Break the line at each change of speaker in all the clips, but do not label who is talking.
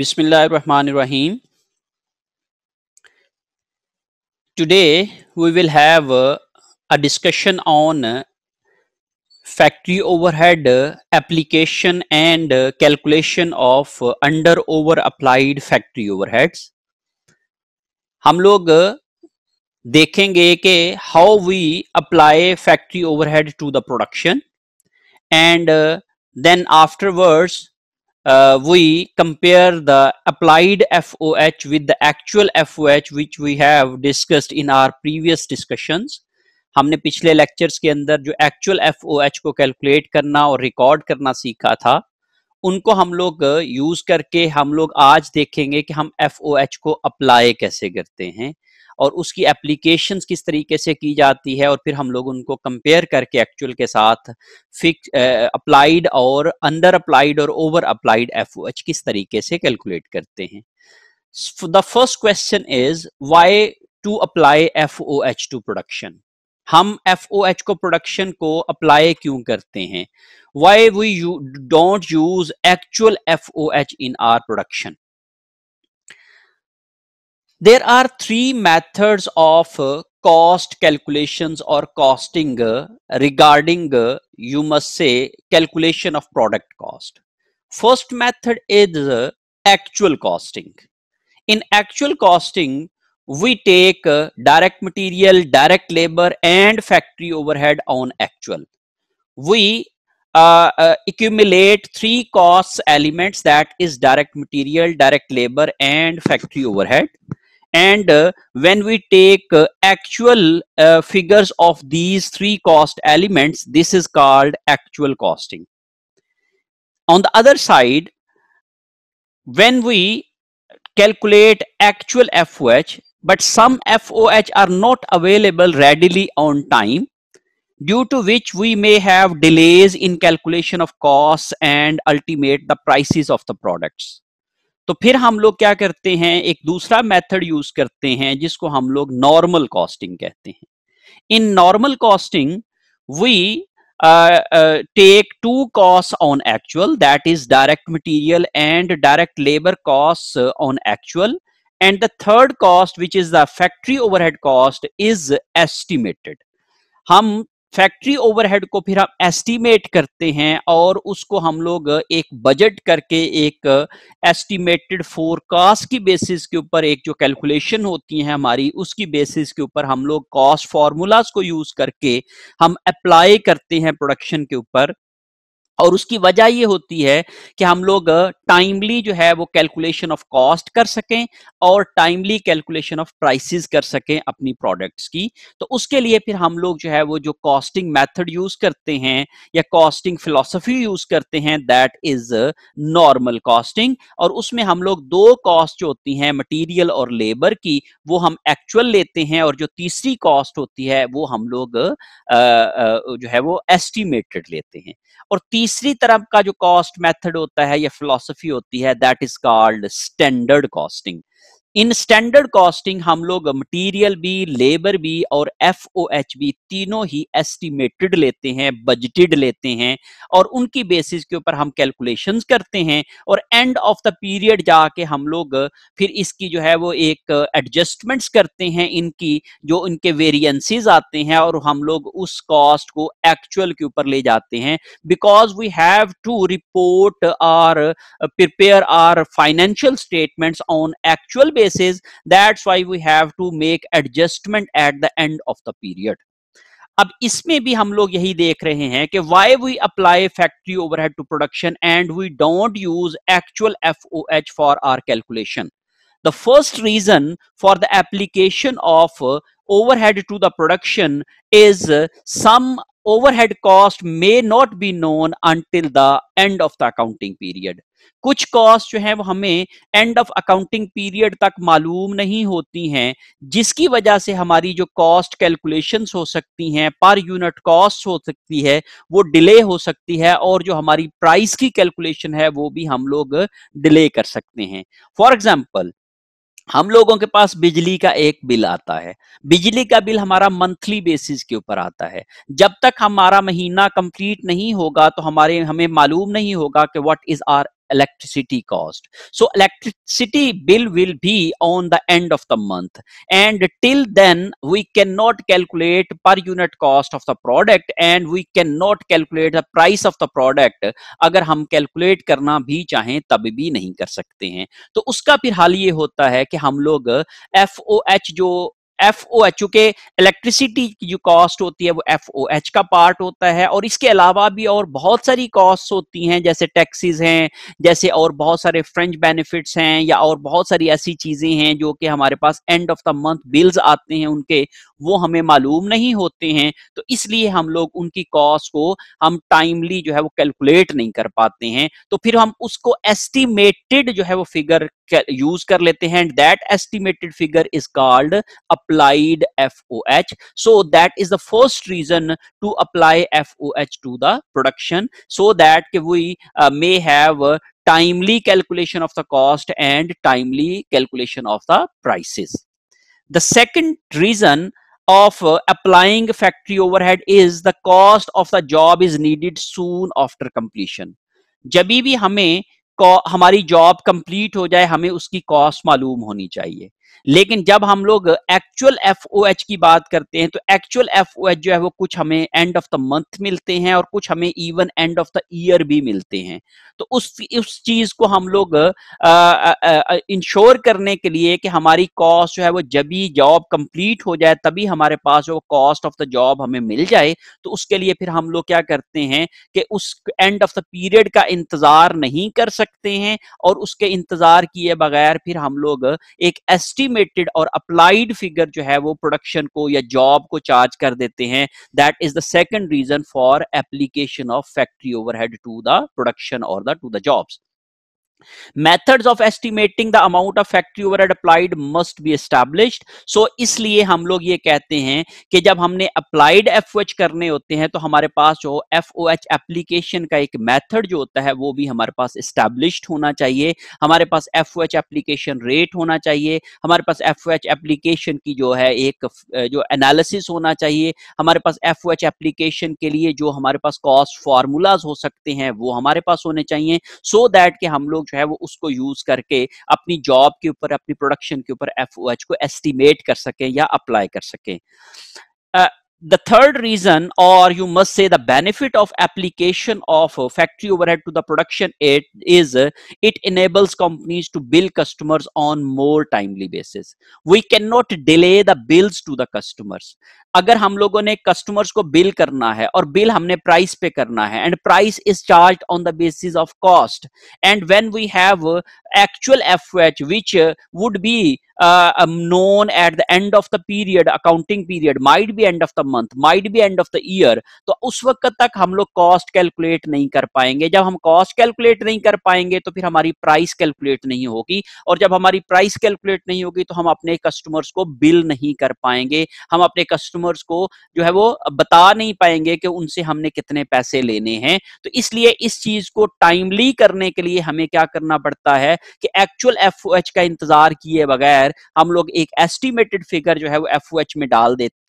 बिस्मिल्लाहिर्रहमानिर्रहीम today we will have a discussion on factory overhead application and calculation of under over applied factory overheads हम लोग देखेंगे कि how we apply factory overhead to the production and then afterwards uh, we compare the applied FOH with the actual FOH which we have discussed in our previous discussions. हमने पिछले lectures के अंदर जो actual F को calculate करना और record करना सीखा था उनको हम लोग यूज करके हम लोग आज देखेंगे कि हम एफ को अप्लाई कैसे करते हैं और उसकी एप्लीकेशन किस तरीके से की जाती है और फिर हम लोग उनको कंपेयर करके एक्चुअल के साथ फिक्स अप्लाइड और अंडर अप्लाइड और ओवर अप्लाइड एफ किस तरीके से कैलकुलेट करते हैं question is why to apply F O H to production हम एच को प्रोडक्शन को अप्लाई क्यों करते हैं you don't use actual F O H in our production there are three methods of uh, cost calculations or costing uh, regarding uh, you must say calculation of product cost first method is uh, actual costing in actual costing we take uh, direct material direct labor and factory overhead on actual we uh, uh, accumulate three cost elements that is direct material direct labor and factory overhead and uh, when we take uh, actual uh, figures of these three cost elements this is called actual costing on the other side when we calculate actual FOH but some FOH are not available readily on time due to which we may have delays in calculation of costs and ultimate the prices of the products तो फिर हम लोग क्या करते हैं एक दूसरा method use करते हैं जिसको हम लोग नॉर्मल कॉस्टिंग कहते हैं in normal costing we take two cost on actual that is direct material and direct labour cost on actual and the third cost which is the factory overhead cost is estimated हम factory overhead को फिर हम estimate करते हैं और उसको हम लोग एक बजट करके एक एस्टिमेटेड फोरकास्ट की बेसिस के ऊपर एक जो कैलकुलेशन होती है हमारी उसकी बेसिस के ऊपर हम लोग कॉस्ट फार्मूलाज को यूज करके हम अप्लाई करते हैं प्रोडक्शन के ऊपर और उसकी वजह ये होती है कि हम लोग टाइमली जो है वो कैलकुलेशन ऑफ कॉस्ट कर सकें और टाइमली कैलकुलेशन ऑफ प्राइसेस कर सकें अपनी प्रोडक्ट्स की तो उसके लिए फिर हम लोग जो है वो जो कॉस्टिंग मेथड यूज करते हैं या कॉस्टिंग फिलोसफी यूज करते हैं दैट इज नॉर्मल कॉस्टिंग और उसमें हम लोग दो कॉस्ट जो होती हैं मटीरियल और लेबर की वो हम एक्चुअल लेते हैं और जो तीसरी कॉस्ट होती है वो हम लोग आ, आ, जो है वो एस्टिमेटेड लेते हैं और तीन तीसरी तरफ का जो कॉस्ट मेथड होता है या फिलोसफी होती है that is called standard costing in standard costing हम लोग मटेरियल भी लेबर भी और एफ ओ एच भी तीनों ही एस्टिमेटेड लेते हैं बजटेड लेते हैं और उनकी बेसिस के ऊपर हम कैलकुलेशन करते हैं और एंड ऑफ द पीरियड जाके हम लोग फिर इसकी जो है वो एक एडजस्टमेंट्स करते हैं इनकी जो इनके वेरियंसेस आते हैं और हम लोग उस कॉस्ट को एक्चुअल के ऊपर ले जाते हैं because we have to report or prepare our financial statements on actual that's why we have to make adjustment at the end of the period अब इसमें भी हम लोग यही देख रहे we कि why we apply factory overhead to production and we don't use actual F O the first reason for the application of uh, overhead to the production is uh, some overhead cost may not be known until the end of the accounting period कुछ cost जो है वो हमें end of accounting period तक मालूम नहीं होती हैं जिसकी वजह से हमारी जो कॉस्ट कैलकुलेशंस हो सकती हैं पर यूनिट कॉस्ट हो सकती है वो डिले हो सकती है और जो हमारी प्राइस की कैलकुलेशन है वो भी हम लोग डिले कर सकते हैं फॉर एग्जाम्पल हम लोगों के पास बिजली का एक बिल आता है बिजली का बिल हमारा मंथली बेसिस के ऊपर आता है जब तक हमारा महीना कंप्लीट नहीं होगा तो हमारे हमें मालूम नहीं होगा कि what is our electricity cost so electricity bill will be on the end of the month and till then we cannot calculate per unit cost of the product and we cannot calculate the price of the product agar hum calculate karna bhi chahe tab bhi nahi kar sakte hain to uska phir hal ye hota hai ki hum log foh jo F O H चूंकि electricity की जो cost होती है वो F O H का part होता है और इसके अलावा भी और बहुत सारी कॉस्ट होती हैं जैसे टैक्सीज हैं जैसे और बहुत सारे फ्रेंच बेनिफिट्स हैं या और बहुत सारी ऐसी चीजें हैं जो कि हमारे पास end of the month bills आते हैं उनके वो हमें मालूम नहीं होते हैं तो इसलिए हम लोग उनकी कॉस्ट को हम टाइमली जो है वो कैलकुलेट नहीं कर पाते हैं तो फिर हम उसको एस्टिमेटेड जो है वो फिगर यूज कर लेते हैं and that estimated figure is called a applied FOH. So that is the first reason to apply FOH to the production so that we uh, may have a timely calculation of the cost and timely calculation of the prices. The second reason of uh, applying factory overhead is the cost of the job is needed soon after completion. जब भी हमें हमारी job complete हो जाए हमें उसकी cost मालूम होनी चाहिए लेकिन जब हम लोग एक्चुअल एफ की बात करते हैं तो एक्चुअल एफ जो है वो कुछ हमें एंड ऑफ द मंथ मिलते हैं और कुछ हमें even end of the year भी मिलते हैं तो उस उस चीज को हम लोग इंश्योर करने के लिए कि हमारी कॉस्ट जो है वो जब ही जॉब कंप्लीट हो जाए तभी हमारे पास जो कॉस्ट ऑफ द जॉब हमें मिल जाए तो उसके लिए फिर हम लोग क्या करते हैं कि उस एंड ऑफ द पीरियड का इंतजार नहीं कर सकते हैं और उसके इंतजार किए बगैर फिर हम लोग एक एस टी एस्टिमेटेड और अप्लाइड फिगर जो है वो प्रोडक्शन को या जॉब को चार्ज कर देते हैं that is the second reason for application of factory overhead to the production और the to the jobs methods of estimating the amount of factory overhead applied must be established so इसलिए हम लोग ये कहते हैं कि जब हमने applied FOH करने होते हैं तो हमारे पास जो FOH application का एक method जो होता है वो भी हमारे पास established होना चाहिए हमारे पास FOH application rate होना चाहिए हमारे पास FOH application की जो है एक जो analysis होना चाहिए हमारे पास FOH application के लिए जो हमारे पास cost formulas हो सकते हैं वो हमारे पास होने चाहिए so that कि हम लोग जो है वो उसको यूज करके अपनी जॉब के ऊपर अपनी प्रोडक्शन के ऊपर एफ को एस्टिमेट कर सकें या अप्लाई कर सकें the third reason or you must say the benefit of application of factory overhead to the production it is it enables companies to bill customers on more timely basis we cannot delay the bills to the customers अगर हम लोगों ने customers को bill करना है और bill हमने price पे करना है and price is charged on the basis of cost and when we have actual FOH which uh, would be uh, um, known at the end of the period accounting period might be end of the month might be end of the year तो उस वक्त तक हम लोग cost calculate नहीं कर पाएंगे जब हम कॉस्ट कैलकुलेट नहीं कर पाएंगे तो फिर हमारी प्राइस कैलकुलेट नहीं होगी और जब हमारी प्राइस कैलकुलेट नहीं होगी तो हम अपने कस्टमर्स को बिल नहीं कर पाएंगे हम अपने कस्टमर्स को जो है वो बता नहीं पाएंगे कि उनसे हमने कितने पैसे लेने हैं तो इसलिए इस चीज को टाइमली करने के लिए हमें क्या करना पड़ता है कि एक्चुअल एफ का इंतजार किए बगैर हम लोग एक एस्टिमेटेड फिगर जो है वो एफ में डाल देते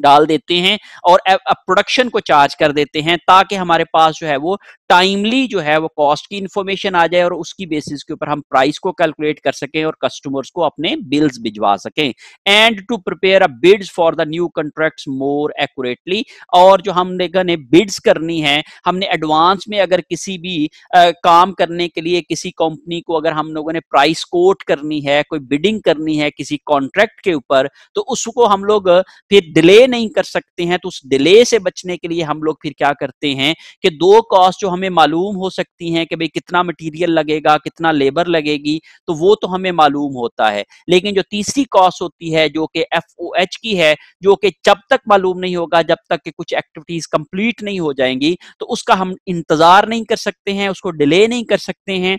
डाल देते हैं और प्रोडक्शन को चार्ज कर देते हैं ताकि हमारे पास जो है वो टाइमली जो है वो कॉस्ट की इंफॉर्मेशन आ जाए और उसकी बेसिस के ऊपर हम प्राइस को कैलकुलेट कर सकें और कस्टमर्स को अपने बिल्स भिजवा सकें and to prepare a bids for the new contracts more accurately और जो हमने ने बिड्स करनी है हमने एडवांस में अगर किसी भी आ, काम करने के लिए किसी कंपनी को अगर हम लोगों ने प्राइस कोट करनी है कोई बिडिंग करनी है किसी कॉन्ट्रैक्ट के ऊपर तो उसको हम लोग फिर डिले नहीं कर सकते हैं तो उस डिले से बचने के लिए हम लोग फिर क्या करते हैं कि दो कॉस्ट जो हमें मालूम हो सकती हैं कि भाई कितना मटेरियल लगेगा कितना लेबर लगेगी तो वो तो हमें मालूम होता है लेकिन जो तीसरी कॉस्ट होती है जो कि एफ की है जो कि जब तक मालूम नहीं होगा जब तक कि कुछ एक्टिविटीज कंप्लीट नहीं हो जाएंगी तो उसका हम इंतजार नहीं कर सकते हैं उसको डिले नहीं कर सकते हैं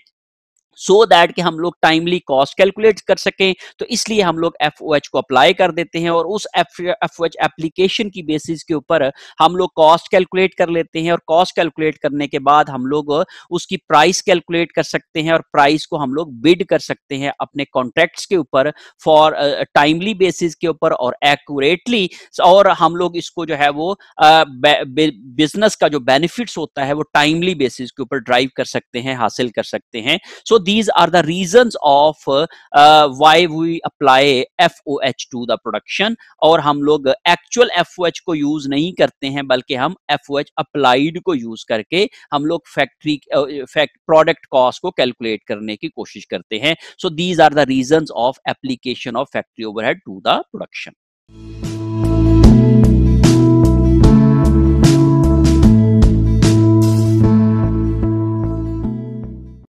सो so दैट कि हम लोग टाइमली कॉस्ट कैलकुलेट कर सकें तो इसलिए हम लोग एफ को अप्लाई कर देते हैं और उस एफ एप्लीकेशन की बेसिस के ऊपर हम लोग कॉस्ट कैलकुलेट कर लेते हैं और कॉस्ट कैलकुलेट करने के बाद हम लोग उसकी प्राइस कैलकुलेट कर सकते हैं और प्राइस को हम लोग बिड कर सकते हैं अपने कॉन्ट्रैक्ट्स के ऊपर फॉर टाइमली बेसिस के ऊपर और एक्यूरेटली और हम लोग इसको जो है वो बिजनेस uh, का जो बेनिफिट्स होता है वो टाइमली बेसिस के ऊपर ड्राइव कर सकते हैं हासिल कर सकते हैं सो so these are the reasons of uh, why we apply FOH to the production और हम लोग actual FOH को use नहीं करते हैं बल्कि हम FOH applied को use करके हम लोग factory fact product cost को calculate करने की कोशिश करते हैं so these are the reasons of application of factory overhead to the production